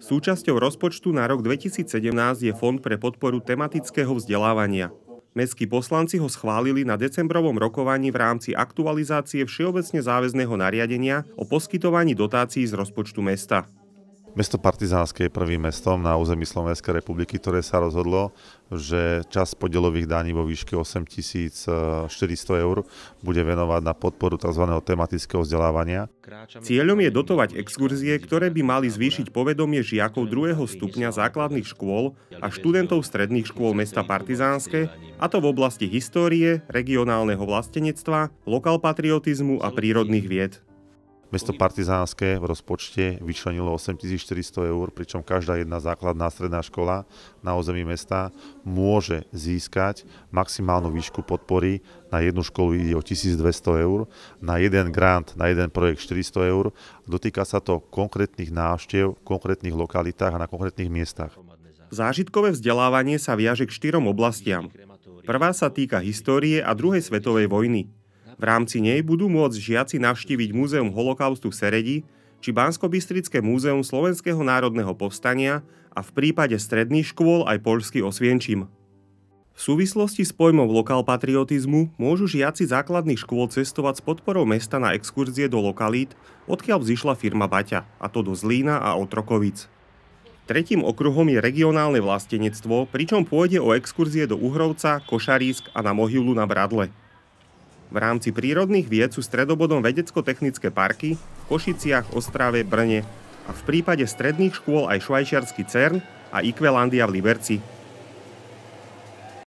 Súčasťou rozpočtu na rok 2017 je Fond pre podporu tematického vzdelávania. Mestskí poslanci ho schválili na decembrovom rokovaní v rámci aktualizácie všeobecne záväzného nariadenia o poskytovaní dotácií z rozpočtu mesta. Mesto Partizánske je prvým mestom na území Slovenskej republiky, ktoré sa rozhodlo, že čas podielových daní vo výške 8400 eur bude venovať na podporu tzv. tematického vzdelávania. Cieľom je dotovať exkurzie, ktoré by mali zvýšiť povedomie žiakov druhého stupňa základných škôl a študentov stredných škôl mesta Partizánske, a to v oblasti histórie, regionálneho vlastenectva, lokalpatriotizmu a prírodných vied. Mesto Partizánske v rozpočte vyčlenilo 8400 eur, pričom každá jedna základná stredná škola na území mesta môže získať maximálnu výšku podpory. Na jednu školu ide o 1200 eur, na jeden grant, na jeden projekt 400 eur. Dotýka sa to konkrétnych návštev, v konkrétnych lokalitách a na konkrétnych miestach. Zážitkové vzdelávanie sa viaže k štyrom oblastiam. Prvá sa týka histórie a druhej svetovej vojny. V rámci nej budú môcť žiaci navštíviť Múzeum holokaustu v Seredi či bansko múzeum Slovenského národného povstania a v prípade stredných škôl aj poľský osvienčím. V súvislosti s pojmom lokalpatriotizmu patriotizmu môžu žiaci základných škôl cestovať s podporou mesta na exkurzie do lokalít, odkiaľ vzýšla firma Baťa, a to do Zlína a Otrokovic. Tretím okruhom je regionálne vlastenectvo, pričom pôjde o exkurzie do Uhrovca, Košarísk a na Mohylu na Bradle. V rámci prírodných vied sú stredobodom vedecko-technické parky v Košiciach, Ostrave, Brne a v prípade stredných škôl aj švajčiarsky CERN a Ikvelandia v Liberci.